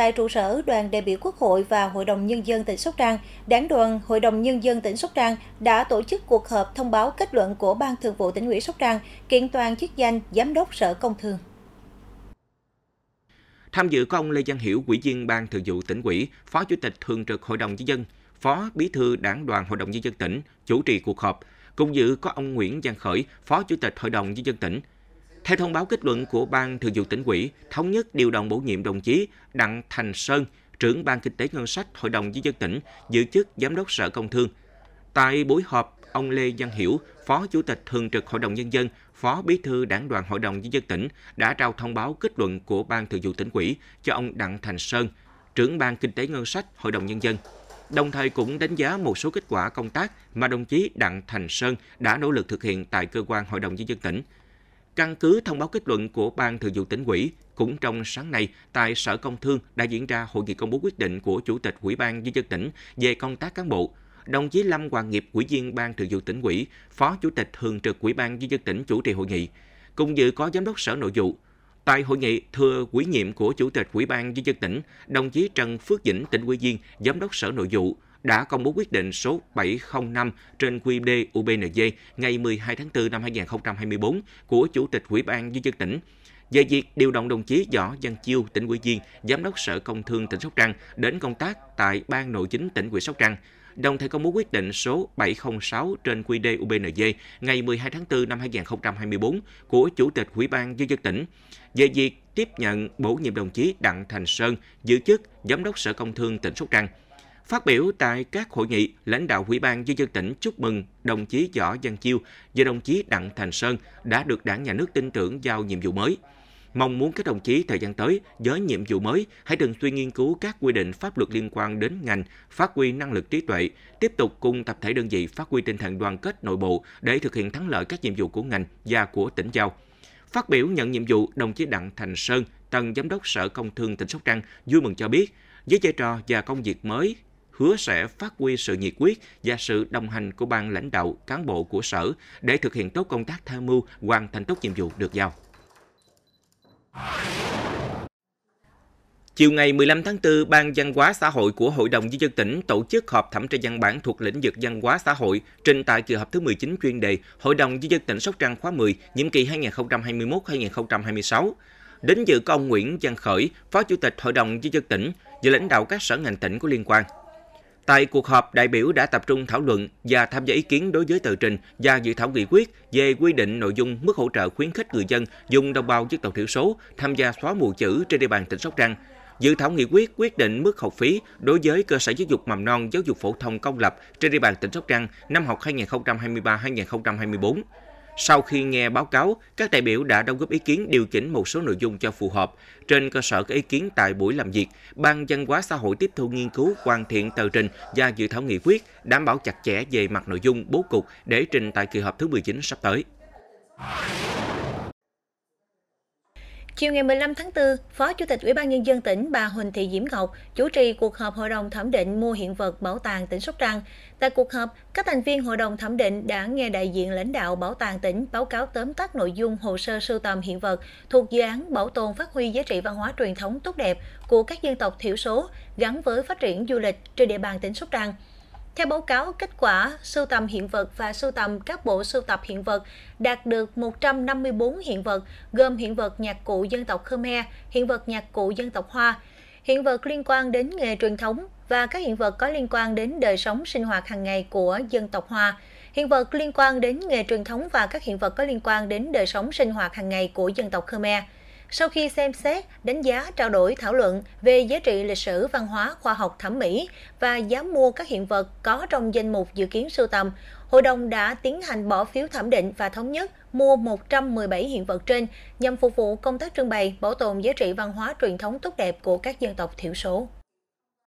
tại trụ sở đoàn đại biểu Quốc hội và Hội đồng Nhân dân tỉnh Sóc Trăng, Đảng đoàn Hội đồng Nhân dân tỉnh Sóc Trăng đã tổ chức cuộc họp thông báo kết luận của Ban Thường vụ tỉnh ủy Sóc Trăng kiện toàn chức danh Giám đốc Sở Công Thương. Tham dự có ông Lê Văn Hiểu, Ủy viên Ban Thường vụ tỉnh ủy, Phó Chủ tịch Thường trực Hội đồng Nhân dân, Phó Bí thư Đảng đoàn Hội đồng Nhân dân tỉnh, chủ trì cuộc họp. Cùng dự có ông Nguyễn Văn Khởi, Phó Chủ tịch Hội đồng Nhân dân tỉnh, theo thông báo kết luận của Ban Thường vụ tỉnh ủy, thống nhất điều động bổ nhiệm đồng chí Đặng Thành Sơn, trưởng Ban Kinh tế Ngân sách Hội đồng Nhân dân tỉnh, giữ chức Giám đốc Sở Công Thương. Tại buổi họp, ông Lê Văn Hiểu, Phó Chủ tịch Thường trực Hội đồng Nhân dân, Phó Bí thư Đảng đoàn Hội đồng Nhân dân tỉnh đã trao thông báo kết luận của Ban Thường vụ tỉnh ủy cho ông Đặng Thành Sơn, trưởng Ban Kinh tế Ngân sách Hội đồng Nhân dân. Đồng thời cũng đánh giá một số kết quả công tác mà đồng chí Đặng Thành Sơn đã nỗ lực thực hiện tại cơ quan Hội đồng Nhân dân tỉnh. Căn cứ thông báo kết luận của Ban Thường vụ tỉnh ủy, cũng trong sáng nay tại Sở Công Thương đã diễn ra hội nghị công bố quyết định của Chủ tịch Ủy ban nhân dân tỉnh về công tác cán bộ. Đồng chí Lâm Hoàng Nghiệp, Ủy viên Ban Thường vụ tỉnh ủy, Phó Chủ tịch thường trực Ủy ban nhân dân tỉnh chủ trì hội nghị. Cùng dự có Giám đốc Sở Nội vụ, Tại hội nghị thưa quý nhiệm của Chủ tịch Ủy ban nhân dân tỉnh, đồng chí Trần Phước Dĩnh, tỉnh ủy viên, Giám đốc Sở Nội vụ, đã công bố quyết định số 705 trên QD UBND ngày 12 tháng 4 năm 2024 của Chủ tịch Ủy ban Nhân dân tỉnh về việc điều động đồng chí Võ Văn Chiêu, tỉnh ủy viên, giám đốc Sở Công Thương tỉnh Sóc Trăng đến công tác tại Ban Nội chính tỉnh ủy Sóc Trăng, đồng thời công bố quyết định số 706 trên QD UBND ngày 12 tháng 4 năm 2024 của Chủ tịch Ủy ban Nhân dân tỉnh về việc tiếp nhận bổ nhiệm đồng chí Đặng Thành Sơn giữ chức Giám đốc Sở Công Thương tỉnh Sóc Trăng. Phát biểu tại các hội nghị, lãnh đạo Ủy ban nhân dân tỉnh chúc mừng đồng chí Võ Văn Chiêu và đồng chí Đặng Thành Sơn đã được Đảng nhà nước tin tưởng giao nhiệm vụ mới. Mong muốn các đồng chí thời gian tới với nhiệm vụ mới hãy thường xuyên nghiên cứu các quy định pháp luật liên quan đến ngành, phát huy năng lực trí tuệ, tiếp tục cùng tập thể đơn vị phát huy tinh thần đoàn kết nội bộ để thực hiện thắng lợi các nhiệm vụ của ngành và của tỉnh giao. Phát biểu nhận nhiệm vụ, đồng chí Đặng Thành Sơn, tân giám đốc Sở Công Thương tỉnh Sóc Trăng vui mừng cho biết, với vai trò và công việc mới hứa sẽ phát huy sự nhiệt quyết và sự đồng hành của ban lãnh đạo cán bộ của sở để thực hiện tốt công tác tham mưu, hoàn thành tốt nhiệm vụ được giao. Chiều ngày 15 tháng 4, Ban văn hóa xã hội của Hội đồng Nhân dân tỉnh tổ chức họp thẩm tra văn bản thuộc lĩnh vực văn hóa xã hội trình tại kỳ họp thứ 19 chuyên đề Hội đồng Nhân dân tỉnh Sóc Trăng khóa 10, nhiệm kỳ 2021-2026. Đến dự có ông Nguyễn Văn Khởi, Phó Chủ tịch Hội đồng Nhân dân tỉnh và lãnh đạo các sở ngành tỉnh có liên quan. Tại cuộc họp, đại biểu đã tập trung thảo luận và tham gia ý kiến đối với tờ trình và dự thảo nghị quyết về quy định nội dung mức hỗ trợ khuyến khích người dân dùng đồng bào dân tộc thiểu số tham gia xóa mù chữ trên địa bàn tỉnh Sóc Trăng. Dự thảo nghị quyết quyết định mức học phí đối với cơ sở giáo dục mầm non giáo dục phổ thông công lập trên địa bàn tỉnh Sóc Trăng năm học 2023-2024. Sau khi nghe báo cáo, các đại biểu đã đóng góp ý kiến điều chỉnh một số nội dung cho phù hợp. Trên cơ sở các ý kiến tại buổi làm việc, Ban Văn hóa xã hội tiếp thu nghiên cứu hoàn thiện tờ trình và dự thảo nghị quyết, đảm bảo chặt chẽ về mặt nội dung, bố cục để trình tại kỳ họp thứ 19 sắp tới. Chiều ngày 15 tháng 4, Phó Chủ tịch Ủy ban Nhân dân tỉnh bà Huỳnh Thị Diễm Ngọc chủ trì cuộc họp Hội đồng Thẩm định mua hiện vật Bảo tàng tỉnh Sóc Trăng. Tại cuộc họp, các thành viên Hội đồng Thẩm định đã nghe đại diện lãnh đạo Bảo tàng tỉnh báo cáo tóm tắt nội dung hồ sơ sưu tầm hiện vật thuộc dự án Bảo tồn phát huy giá trị văn hóa truyền thống tốt đẹp của các dân tộc thiểu số gắn với phát triển du lịch trên địa bàn tỉnh Sóc Trăng – theo báo cáo, kết quả sưu tầm hiện vật và sưu tầm các bộ sưu tập hiện vật đạt được 154 hiện vật, gồm hiện vật nhạc cụ dân tộc Khmer, hiện vật nhạc cụ dân tộc Hoa, hiện vật liên quan đến nghề truyền thống và các hiện vật có liên quan đến đời sống sinh hoạt hàng ngày của dân tộc Hoa. Hiện vật liên quan đến nghề truyền thống và các hiện vật có liên quan đến đời sống sinh hoạt hàng ngày của dân tộc Khmer. Sau khi xem xét, đánh giá, trao đổi, thảo luận về giá trị lịch sử, văn hóa, khoa học, thẩm mỹ và giá mua các hiện vật có trong danh mục dự kiến sưu tầm, Hội đồng đã tiến hành bỏ phiếu thẩm định và thống nhất mua 117 hiện vật trên nhằm phục vụ công tác trưng bày, bảo tồn giá trị văn hóa truyền thống tốt đẹp của các dân tộc thiểu số.